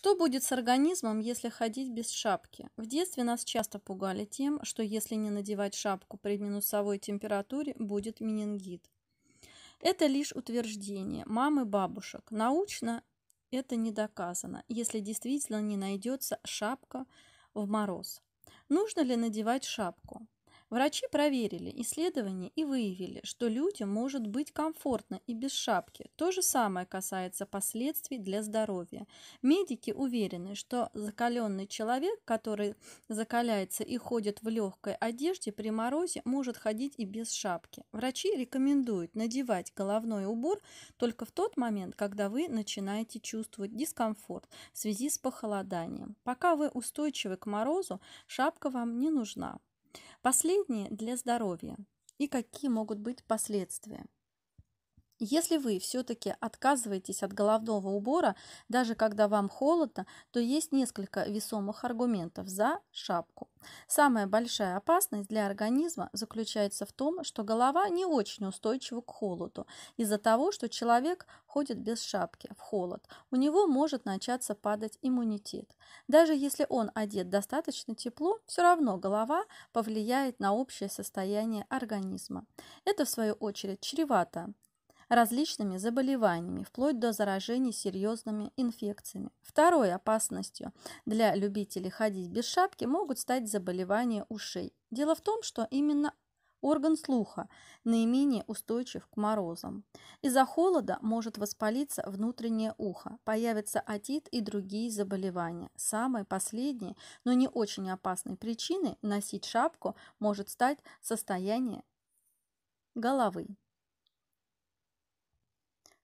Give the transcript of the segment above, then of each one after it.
Что будет с организмом, если ходить без шапки? В детстве нас часто пугали тем, что если не надевать шапку при минусовой температуре, будет менингит. Это лишь утверждение мамы бабушек. Научно это не доказано, если действительно не найдется шапка в мороз. Нужно ли надевать шапку? Врачи проверили исследования и выявили, что людям может быть комфортно и без шапки. То же самое касается последствий для здоровья. Медики уверены, что закаленный человек, который закаляется и ходит в легкой одежде при морозе, может ходить и без шапки. Врачи рекомендуют надевать головной убор только в тот момент, когда вы начинаете чувствовать дискомфорт в связи с похолоданием. Пока вы устойчивы к морозу, шапка вам не нужна. Последние для здоровья. И какие могут быть последствия? Если вы все-таки отказываетесь от головного убора, даже когда вам холодно, то есть несколько весомых аргументов за шапку. Самая большая опасность для организма заключается в том, что голова не очень устойчива к холоду из-за того, что человек ходит без шапки в холод. У него может начаться падать иммунитет. Даже если он одет достаточно тепло, все равно голова повлияет на общее состояние организма. Это в свою очередь чревато различными заболеваниями, вплоть до заражений серьезными инфекциями. Второй опасностью для любителей ходить без шапки могут стать заболевания ушей. Дело в том, что именно Орган слуха наименее устойчив к морозам. Из-за холода может воспалиться внутреннее ухо, появится отит и другие заболевания. Самой последней, но не очень опасной причиной носить шапку может стать состояние головы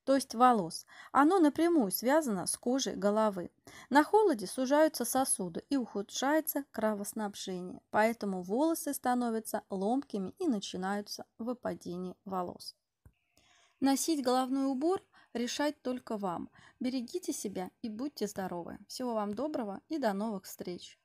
то есть волос. Оно напрямую связано с кожей головы. На холоде сужаются сосуды и ухудшается кровоснабжение, поэтому волосы становятся ломкими и начинаются выпадение волос. Носить головной убор решать только вам. Берегите себя и будьте здоровы. Всего вам доброго и до новых встреч!